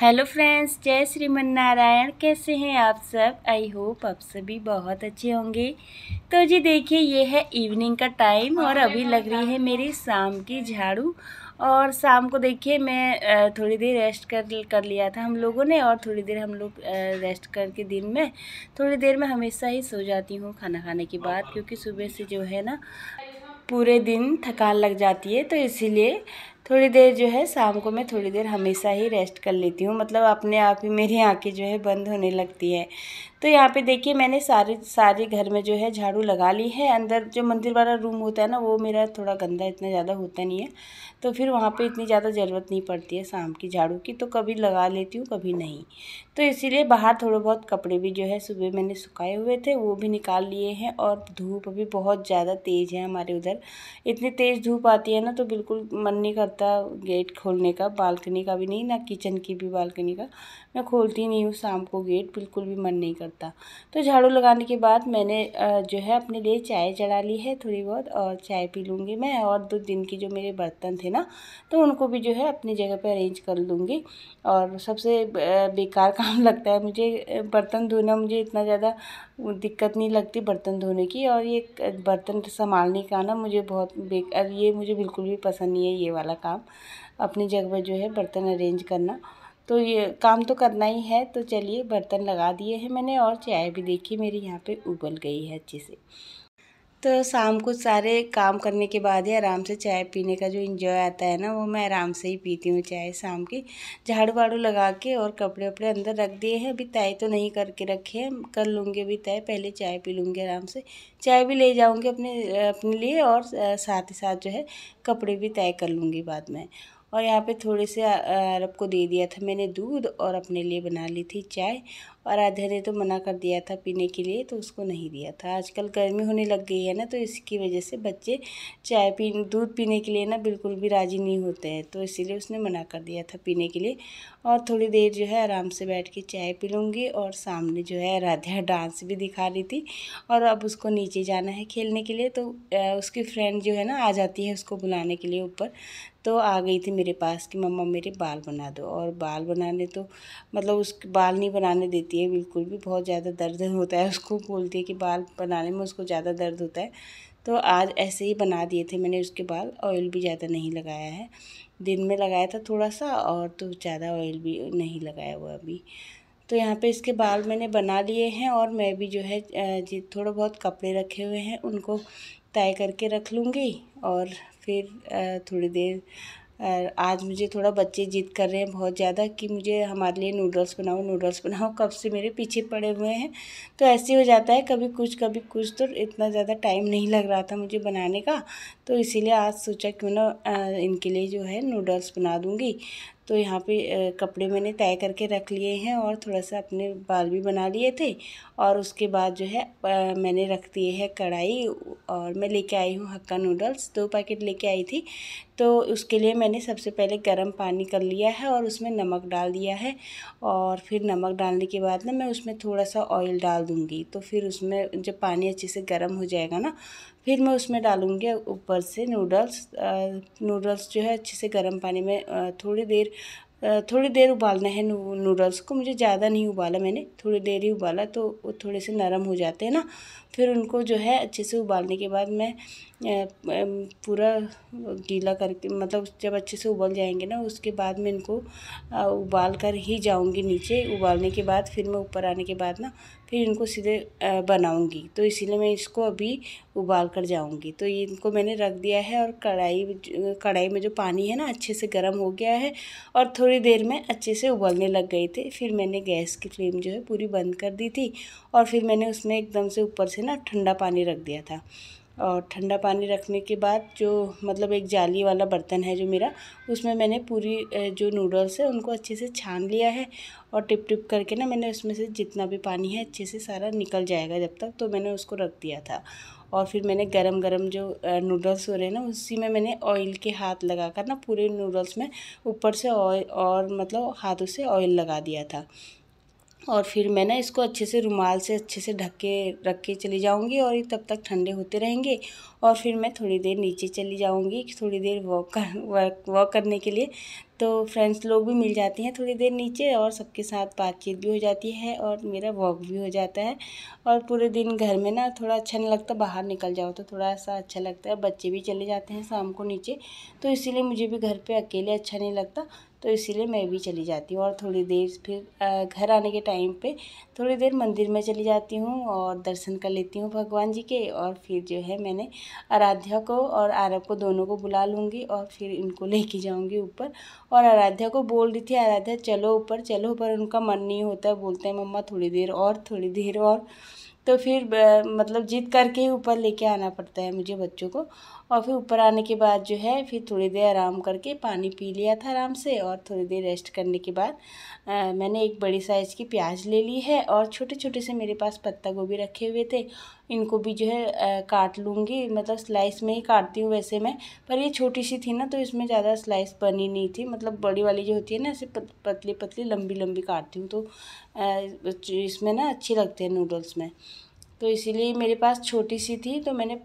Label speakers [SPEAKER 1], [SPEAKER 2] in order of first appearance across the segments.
[SPEAKER 1] hello friends जय श्रीमन्नारायण कैसे हैं आप सब आई होप आप सभी बहुत अच्छे होंगे तो जी देखिए ये है इवनिंग का टाइम और अभी लग रही है मेरी शाम की झाड़ू और शाम को देखिए मैं थोड़ी देर रेस्ट कर कर लिया था हम लोगों ने और थोड़ी देर हम लोग रेस्ट करके दिन में थोड़ी देर में हमेशा ही सो जाती हूँ खाना खाने के बाद क्योंकि सुबह से जो है ना पूरे दिन थकान लग जाती है तो इसीलिए थोड़ी देर जो है शाम को मैं थोड़ी देर हमेशा ही रेस्ट कर लेती हूँ मतलब अपने आप ही मेरी आंखें जो है बंद होने लगती है तो यहाँ पे देखिए मैंने सारे सारे घर में जो है झाड़ू लगा ली है अंदर जो मंदिर वाला रूम होता है ना वो मेरा थोड़ा गंदा इतना ज़्यादा होता नहीं है तो फिर वहाँ पर इतनी ज़्यादा ज़रूरत नहीं पड़ती है शाम की झाड़ू की तो कभी लगा लेती हूँ कभी नहीं तो इसीलिए बाहर थोड़े बहुत कपड़े भी जो है सुबह मैंने सुखाए हुए थे वो भी निकाल लिए हैं और धूप अभी बहुत ज़्यादा तेज़ है हमारे उधर इतनी तेज़ धूप आती है ना तो बिल्कुल मन नहीं करता पता गेट खोलने का बालकनी का भी नहीं ना किचन की भी बालकनी का मैं खोलती नहीं हूँ शाम को गेट बिल्कुल भी मन नहीं करता तो झाड़ू लगाने के बाद मैंने जो है अपने लिए चाय चढ़ा ली है थोड़ी बहुत और चाय पी लूँगी मैं और दो दिन की जो मेरे बर्तन थे ना तो उनको भी जो है अपनी जगह पर अरेंज कर लूँगी और सबसे बेकार काम लगता है मुझे बर्तन धोना मुझे इतना ज़्यादा दिक्कत नहीं लगती बर्तन धोने की और ये बर्तन संभालने का ना मुझे बहुत बेकार ये मुझे बिल्कुल भी पसंद नहीं है ये वाला काम अपनी जगह पर जो है बर्तन अरेंज करना तो ये काम तो करना ही है तो चलिए बर्तन लगा दिए हैं मैंने और चाय भी देखी मेरी यहाँ पे उबल गई है अच्छे से तो शाम को सारे काम करने के बाद ही आराम से चाय पीने का जो इन्जॉय आता है ना वो मैं आराम से ही पीती हूँ चाय शाम की झाड़ू वाड़ू लगा के और कपड़े वपड़े अंदर रख दिए हैं अभी तय तो नहीं करके रखे हैं कर लूँगी अभी तय पहले चाय पी लूँगी आराम से चाय भी ले जाऊँगी अपने अपने लिए और साथ ही साथ जो है कपड़े भी तय कर लूँगी बाद में और यहाँ पे थोड़े से अरब को दे दिया था मैंने दूध और अपने लिए बना ली थी चाय और आधे ने तो मना कर दिया था पीने के लिए तो उसको नहीं दिया था आजकल गर्मी होने लग गई है ना तो इसकी वजह से बच्चे चाय पी दूध पीने के लिए ना बिल्कुल भी राज़ी नहीं होते हैं तो इसीलिए उसने मना कर दिया था पीने के लिए और थोड़ी देर जो है आराम से बैठ के चाय पी लूँगी और सामने जो है राधा डांस भी दिखा रही थी और अब उसको नीचे जाना है खेलने के लिए तो उसकी फ्रेंड जो है ना आ जाती है उसको बुलाने के लिए ऊपर तो आ गई थी मेरे पास कि मम्मा मेरे बाल बना दो और बाल बनाने तो मतलब उस बाल नहीं बनाने देती देती है बिल्कुल भी बहुत ज़्यादा दर्द होता है उसको बोलती है कि बाल बनाने में उसको ज़्यादा दर्द होता है तो आज ऐसे ही बना दिए थे मैंने उसके बाल ऑयल भी ज़्यादा नहीं लगाया है दिन में लगाया था थोड़ा सा और तो ज़्यादा ऑयल भी नहीं लगाया हुआ अभी तो यहाँ पे इसके बाल मैंने बना लिए हैं और मैं भी जो है जी थोड़ा बहुत कपड़े रखे हुए हैं उनको तय करके रख लूँगी और फिर थोड़ी देर और आज मुझे थोड़ा बच्चे ज़िद कर रहे हैं बहुत ज़्यादा कि मुझे हमारे लिए नूडल्स बनाओ नूडल्स बनाओ कब से मेरे पीछे पड़े हुए हैं तो ऐसे हो जाता है कभी कुछ कभी कुछ तो इतना ज़्यादा टाइम नहीं लग रहा था मुझे बनाने का तो इसीलिए आज सोचा क्यों ना इनके लिए जो है नूडल्स बना दूँगी तो यहाँ पे कपड़े मैंने तय करके रख लिए हैं और थोड़ा सा अपने बाल भी बना लिए थे और उसके बाद जो है मैंने रख दिए है कढ़ाई और मैं लेके आई हूँ हक्का नूडल्स दो पैकेट लेके आई थी तो उसके लिए मैंने सबसे पहले गर्म पानी कर लिया है और उसमें नमक डाल दिया है और फिर नमक डालने के बाद ना मैं उसमें थोड़ा सा ऑयल डाल दूँगी तो फिर उसमें जब पानी अच्छे से गर्म हो जाएगा ना फिर मैं उसमें डालूँगी ऊपर से नूडल्स नूडल्स जो है अच्छे से गर्म पानी में थोड़ी देर थोड़ी देर उबालना है नूडल्स को मुझे ज़्यादा नहीं उबाला मैंने थोड़ी देर ही उबाला तो वो थोड़े से नरम हो जाते हैं ना फिर उनको जो है अच्छे से उबालने के बाद मैं पूरा गीला करके मतलब जब अच्छे से उबल जाएंगे ना उसके बाद मैं इनको उबाल कर ही जाऊंगी नीचे उबालने के बाद फिर मैं ऊपर आने के बाद ना फिर इनको सीधे बनाऊंगी तो इसीलिए मैं इसको अभी उबाल कर जाऊंगी तो ये इनको मैंने रख दिया है और कढ़ाई कढ़ाई में जो पानी है ना अच्छे से गर्म हो गया है और थोड़ी देर में अच्छे से उबलने लग गए थे फिर मैंने गैस की फ्लेम जो है पूरी बंद कर दी थी और फिर मैंने उसमें एकदम से ऊपर से से ना ठंडा पानी रख दिया था और ठंडा पानी रखने के बाद जो मतलब एक जाली वाला बर्तन है जो मेरा उसमें मैंने पूरी जो नूडल्स है उनको अच्छे से छान लिया है और टिप टिप करके ना मैंने उसमें से जितना भी पानी है अच्छे से सारा निकल जाएगा जब तक तो मैंने उसको रख दिया था और फिर मैंने गरम गरम जो नूडल्स हो रहे हैं ना उसी में मैंने ऑयल के हाथ लगा कर ना पूरे नूडल्स में ऊपर से ऑयल और मतलब हाथों से ऑयल लगा दिया था और फिर मैं ना इसको अच्छे से रुमाल से अच्छे से ढक के रख के चली जाऊँगी और ये तब तक ठंडे होते रहेंगे और फिर मैं थोड़ी देर नीचे चली जाऊँगी थोड़ी देर वॉक कर वर्क वॉक करने के लिए तो फ्रेंड्स लोग भी मिल जाते हैं थोड़ी देर नीचे और सबके साथ बातचीत भी हो जाती है और मेरा वॉक भी हो जाता है और पूरे दिन घर में ना थोड़ा अच्छा नहीं लगता बाहर निकल जाओ तो थोड़ा सा अच्छा लगता है बच्चे भी चले जाते हैं शाम को नीचे तो इसीलिए मुझे भी घर पर अकेले अच्छा नहीं लगता तो इसीलिए मैं भी चली जाती हूँ और थोड़ी देर फिर घर आने के टाइम पे थोड़ी देर मंदिर में चली जाती हूँ और दर्शन कर लेती हूँ भगवान जी के और फिर जो है मैंने आराध्या को और आरभ को दोनों को बुला लूँगी और फिर इनको लेके जाऊँगी ऊपर और आराध्या को बोल रही थी आराध्या चलो ऊपर चलो ऊपर उनका मन नहीं होता बोलते हैं मम्मा थोड़ी देर और थोड़ी देर और तो फिर मतलब जिद करके ही ऊपर लेके आना पड़ता है मुझे बच्चों को और फिर ऊपर आने के बाद जो है फिर थोड़ी देर आराम करके पानी पी लिया था आराम से और थोड़ी देर रेस्ट करने के बाद आ, मैंने एक बड़ी साइज़ की प्याज ले ली है और छोटे छोटे से मेरे पास पत्ता गोभी रखे हुए थे इनको भी जो है आ, काट लूँगी मतलब स्लाइस में ही काटती हूँ वैसे मैं पर ये छोटी सी थी ना तो इसमें ज़्यादा स्लाइस बनी नहीं थी मतलब बड़ी वाली जो होती है ना ऐसे पतली पतली लंबी लंबी काटती हूँ तो इसमें ना अच्छी लगती है नूडल्स में तो इसीलिए मेरे पास छोटी सी थी तो मैंने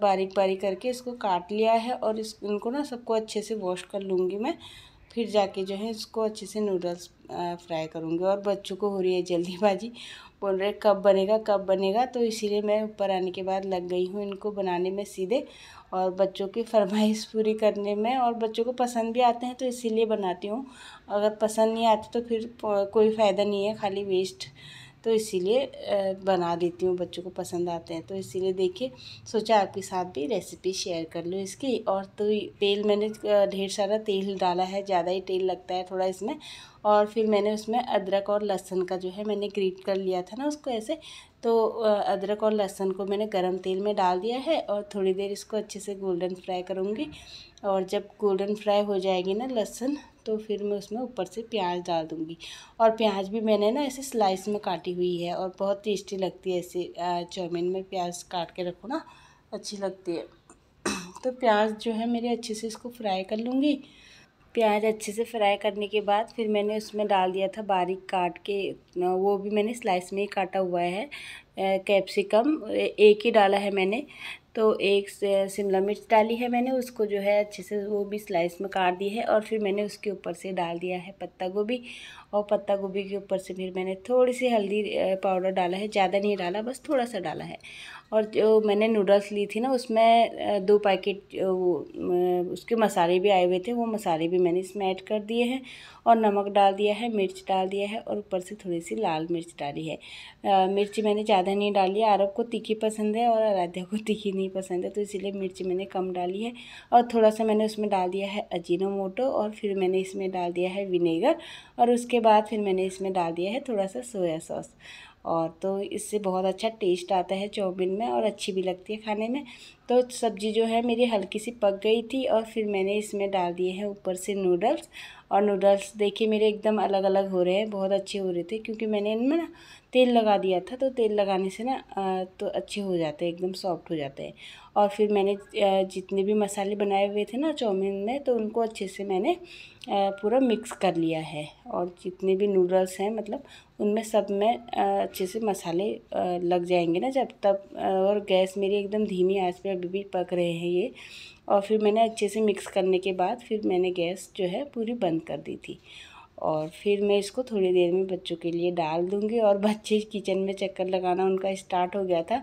[SPEAKER 1] बारीक बारीक करके इसको काट लिया है और इस इनको ना सबको अच्छे से वॉश कर लूँगी मैं फिर जाके जो है इसको अच्छे से नूडल्स फ्राई करूँगी और बच्चों को हो रही है जल्दीबाजी बोल रहे कब बनेगा कब बनेगा तो इसीलिए मैं ऊपर आने के बाद लग गई हूँ इनको बनाने में सीधे और बच्चों की फरमाइश पूरी करने में और बच्चों को पसंद भी आते हैं तो इसीलिए बनाती हूँ अगर पसंद नहीं आते तो फिर कोई फ़ायदा नहीं है खाली वेस्ट तो इसीलिए बना देती हूँ बच्चों को पसंद आते हैं तो इसीलिए देखिए सोचा आपके साथ भी रेसिपी शेयर कर लूँ इसकी और तो तेल मैंने ढेर सारा तेल डाला है ज़्यादा ही तेल लगता है थोड़ा इसमें और फिर मैंने उसमें अदरक और लहसुन का जो है मैंने ग्रीट कर लिया था ना उसको ऐसे तो अदरक और लहसुन को मैंने गरम तेल में डाल दिया है और थोड़ी देर इसको अच्छे से गोल्डन फ्राई करूँगी और जब गोल्डन फ्राई हो जाएगी ना लहसुन तो फिर मैं उसमें ऊपर से प्याज डाल दूँगी और प्याज भी मैंने ना ऐसे स्लाइस में काटी हुई है और बहुत टेस्टी लगती है ऐसे चाउमीन में प्याज काट के रखो ना अच्छी लगती है तो प्याज जो है मेरे अच्छे से इसको फ्राई कर लूँगी प्याज अच्छे से फ्राई करने के बाद फिर मैंने उसमें डाल दिया था बारीक काट के वो भी मैंने स्लाइस में ही काटा हुआ है कैप्सिकम एक ही डाला है मैंने तो एक शिमला मिर्च डाली है मैंने उसको जो है अच्छे से वो भी स्लाइस में काट दी है और फिर मैंने उसके ऊपर से डाल दिया है पत्ता गोभी और पत्ता गोभी के ऊपर से फिर मैंने थोड़ी सी हल्दी पाउडर डाला है ज़्यादा नहीं डाला बस थोड़ा सा डाला है और जो मैंने नूडल्स ली थी ना उसमें दो पैकेट उसके मसाले भी आए हुए थे वो मसाले भी मैंने इसमें ऐड कर दिए हैं और नमक डाल दिया है मिर्च डाल दिया है और ऊपर से थोड़ी सी लाल मिर्च डाली है मिर्च मैंने ज़्यादा नहीं डाली है आरब को तीखी पसंद है और आराध्या को तीखी नहीं पसंद है तो इसीलिए मिर्च मैंने कम डाली है और थोड़ा सा मैंने उसमें डाल दिया है अजीनो और फिर मैंने इसमें डाल दिया है विनेगर और उसके बाद फिर मैंने इसमें डाल दिया है थोड़ा सा सोया सॉस और तो इससे बहुत अच्छा टेस्ट आता है चौमिन में और अच्छी भी लगती है खाने में तो सब्ज़ी जो है मेरी हल्की सी पक गई थी और फिर मैंने इसमें डाल दिए हैं ऊपर से नूडल्स और नूडल्स देखिए मेरे एकदम अलग अलग हो रहे हैं बहुत अच्छे हो रहे थे क्योंकि मैंने इनमें ना तेल लगा दिया था तो तेल लगाने से ना तो अच्छे हो जाते हैं एकदम सॉफ्ट हो जाते हैं और फिर मैंने जितने भी मसाले बनाए हुए थे ना चाउमीन में तो उनको अच्छे से मैंने पूरा मिक्स कर लिया है और जितने भी नूडल्स हैं मतलब उनमें सब में अच्छे से मसाले लग जाएंगे ना जब तब और गैस मेरी एकदम धीमी आंच पे अभी भी पक रहे हैं ये और फिर मैंने अच्छे से मिक्स करने के बाद फिर मैंने गैस जो है पूरी बंद कर दी थी और फिर मैं इसको थोड़ी देर में बच्चों के लिए डाल दूँगी और बच्चे किचन में चक्कर लगाना उनका स्टार्ट हो गया था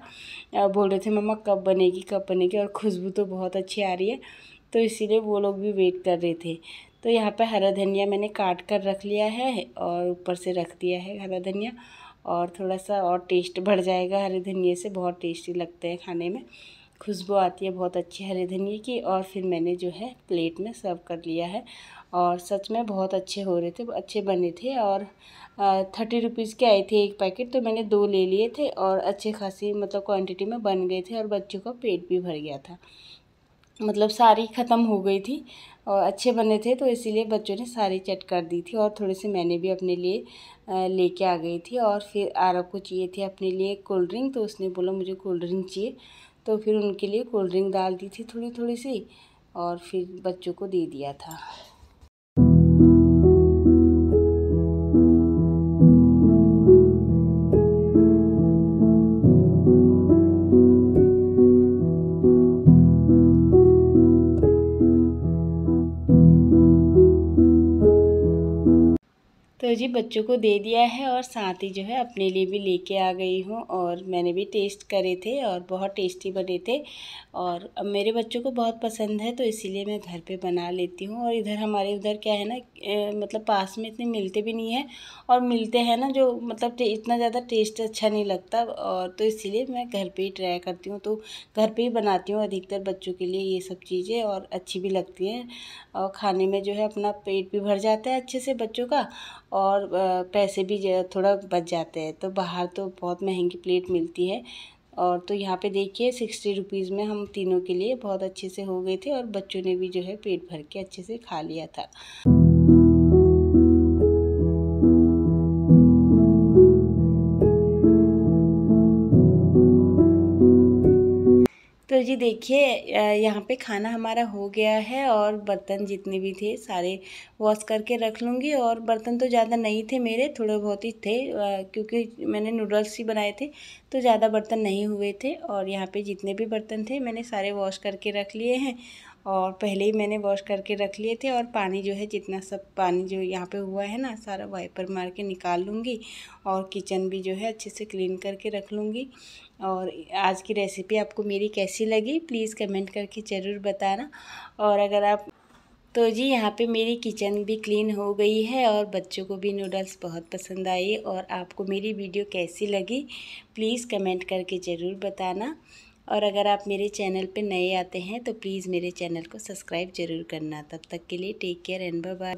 [SPEAKER 1] बोल रहे थे मम्मा कब बनेगी कब बनेगी और खुशबू तो बहुत अच्छी आ रही है तो इसीलिए वो लोग भी वेट कर रहे थे तो यहाँ पर हरा धनिया मैंने काट कर रख लिया है और ऊपर से रख दिया है हरा धनिया और थोड़ा सा और टेस्ट बढ़ जाएगा हरे धनिए से बहुत टेस्टी लगते हैं खाने में खुशबू आती है बहुत अच्छी हरे धनिए की और फिर मैंने जो है प्लेट में सर्व कर लिया है और सच में बहुत अच्छे हो रहे थे अच्छे बने थे और थर्टी रुपीज़ के आए थे एक पैकेट तो मैंने दो ले लिए थे और अच्छे खासी मतलब क्वांटिटी में बन गए थे और बच्चों का पेट भी भर गया था मतलब सारी ख़त्म हो गई थी और अच्छे बने थे तो इसीलिए बच्चों ने सारी चट कर दी थी और थोड़े से मैंने भी अपने लिए लेके आ गई थी और फिर आरब को चाहिए थी अपने लिए कोल्ड ड्रिंक तो उसने बोला मुझे कोल्ड ड्रिंक चाहिए तो फिर उनके लिए कोल्ड ड्रिंक डाल दी थी थोड़ी थोड़ी सी और फिर बच्चों को दे दिया था जी बच्चों को दे दिया है और साथ ही जो है अपने लिए भी लेके आ गई हूँ और मैंने भी टेस्ट करे थे और बहुत टेस्टी बने थे और अब मेरे बच्चों को बहुत पसंद है तो इसीलिए मैं घर पे बना लेती हूँ और इधर हमारे उधर क्या है ना मतलब पास में इतने मिलते भी नहीं हैं और मिलते हैं ना जो मतलब इतना ज़्यादा टेस्ट अच्छा नहीं लगता और तो इसीलिए मैं घर पर ही ट्राई करती हूँ तो घर पर ही बनाती हूँ अधिकतर बच्चों के लिए ये सब चीज़ें और अच्छी भी लगती हैं और खाने में जो है अपना पेट भी भर जाता है अच्छे से बच्चों का और और पैसे भी थोड़ा बच जाते हैं तो बाहर तो बहुत महंगी प्लेट मिलती है और तो यहाँ पे देखिए सिक्सटी रुपीज़ में हम तीनों के लिए बहुत अच्छे से हो गए थे और बच्चों ने भी जो है पेट भर के अच्छे से खा लिया था जी देखिए यहाँ पे खाना हमारा हो गया है और बर्तन जितने भी थे सारे वॉश करके रख लूँगी और बर्तन तो ज़्यादा नहीं थे मेरे थोड़े बहुत ही थे क्योंकि मैंने नूडल्स ही बनाए थे तो ज़्यादा बर्तन नहीं हुए थे और यहाँ पे जितने भी बर्तन थे मैंने सारे वॉश करके रख लिए हैं और पहले ही मैंने वॉश करके रख लिए थे और पानी जो है जितना सब पानी जो यहाँ पे हुआ है ना सारा वाइपर मार के निकाल लूँगी और किचन भी जो है अच्छे से क्लीन करके रख लूँगी और आज की रेसिपी आपको मेरी कैसी लगी प्लीज़ कमेंट करके ज़रूर बताना और अगर आप तो जी यहाँ पे मेरी किचन भी क्लीन हो गई है और बच्चों को भी नूडल्स बहुत पसंद आई और आपको मेरी वीडियो कैसी लगी प्लीज़ कमेंट करके ज़रूर बताना और अगर आप मेरे चैनल पे नए आते हैं तो प्लीज़ मेरे चैनल को सब्सक्राइब जरूर करना तब तक के लिए टेक केयर एंड बाय